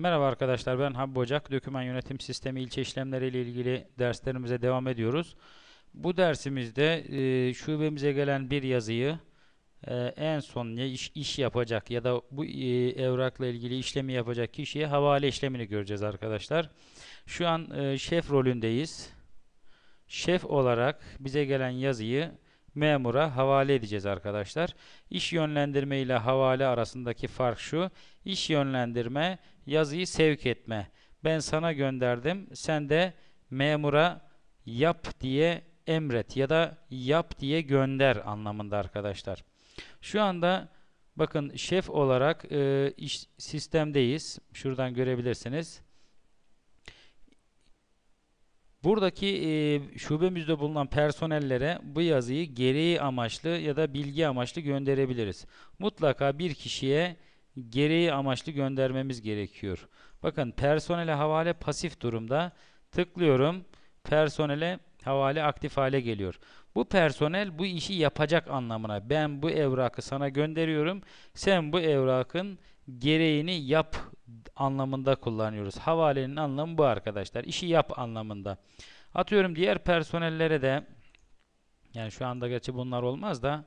Merhaba arkadaşlar ben Habbi Ocak. Döküman Yönetim Sistemi ilçe işlemleri ile ilgili derslerimize devam ediyoruz. Bu dersimizde e, şubemize gelen bir yazıyı e, en son iş, iş yapacak ya da bu e, evrakla ilgili işlemi yapacak kişiye havale işlemini göreceğiz arkadaşlar. Şu an e, şef rolündeyiz. Şef olarak bize gelen yazıyı memura havale edeceğiz arkadaşlar. İş yönlendirme ile havale arasındaki fark şu. İş yönlendirme yazıyı sevk etme. Ben sana gönderdim. Sen de memura yap diye emret ya da yap diye gönder anlamında arkadaşlar. Şu anda bakın şef olarak e, iş sistemdeyiz. Şuradan görebilirsiniz. Buradaki e, şubemizde bulunan personellere bu yazıyı gereği amaçlı ya da bilgi amaçlı gönderebiliriz. Mutlaka bir kişiye gereği amaçlı göndermemiz gerekiyor. Bakın personele havale pasif durumda. Tıklıyorum. Personele havale aktif hale geliyor. Bu personel bu işi yapacak anlamına ben bu evrakı sana gönderiyorum. Sen bu evrakın gereğini yap anlamında kullanıyoruz. Havalenin anlamı bu arkadaşlar. İşi yap anlamında. Atıyorum diğer personellere de yani şu anda gerçi bunlar olmaz da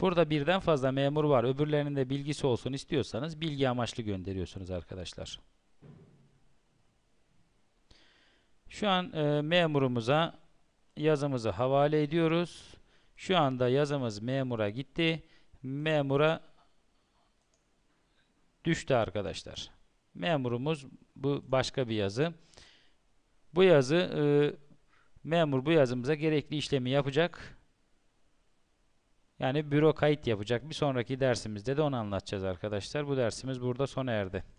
burada birden fazla memur var. Öbürlerinin de bilgisi olsun istiyorsanız bilgi amaçlı gönderiyorsunuz arkadaşlar. Şu an e, memurumuza yazımızı havale ediyoruz. Şu anda yazımız memura gitti. Memura düştü arkadaşlar. Memurumuz bu başka bir yazı. Bu yazı e, memur bu yazımıza gerekli işlemi yapacak. Yani büro kayıt yapacak. Bir sonraki dersimizde de onu anlatacağız arkadaşlar. Bu dersimiz burada sona erdi.